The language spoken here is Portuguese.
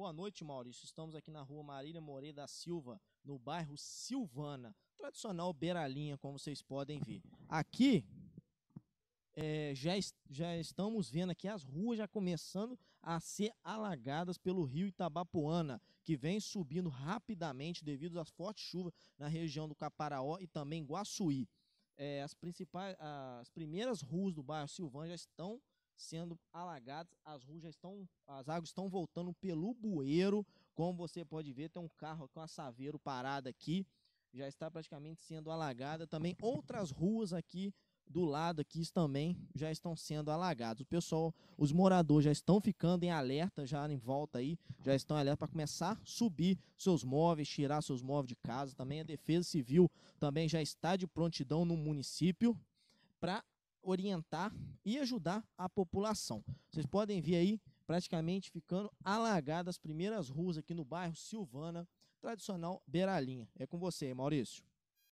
Boa noite, Maurício. Estamos aqui na rua Marília Moreira da Silva, no bairro Silvana. Tradicional beiralinha, como vocês podem ver. Aqui, é, já, já estamos vendo aqui as ruas já começando a ser alagadas pelo rio Itabapoana, que vem subindo rapidamente devido às fortes chuvas na região do Caparaó e também Guaçuí. É, as, principais, as primeiras ruas do bairro Silvana já estão sendo alagadas. As ruas estão, as águas estão voltando pelo bueiro. Como você pode ver, tem um carro com a assaveiro parado aqui. Já está praticamente sendo alagada. Também outras ruas aqui do lado aqui também já estão sendo alagados. O pessoal, os moradores já estão ficando em alerta, já em volta aí, já estão alerta para começar a subir seus móveis, tirar seus móveis de casa. Também a Defesa Civil também já está de prontidão no município para orientar e ajudar a população. Vocês podem ver aí praticamente ficando alagadas as primeiras ruas aqui no bairro Silvana, tradicional Beiralinha. É com você, Maurício.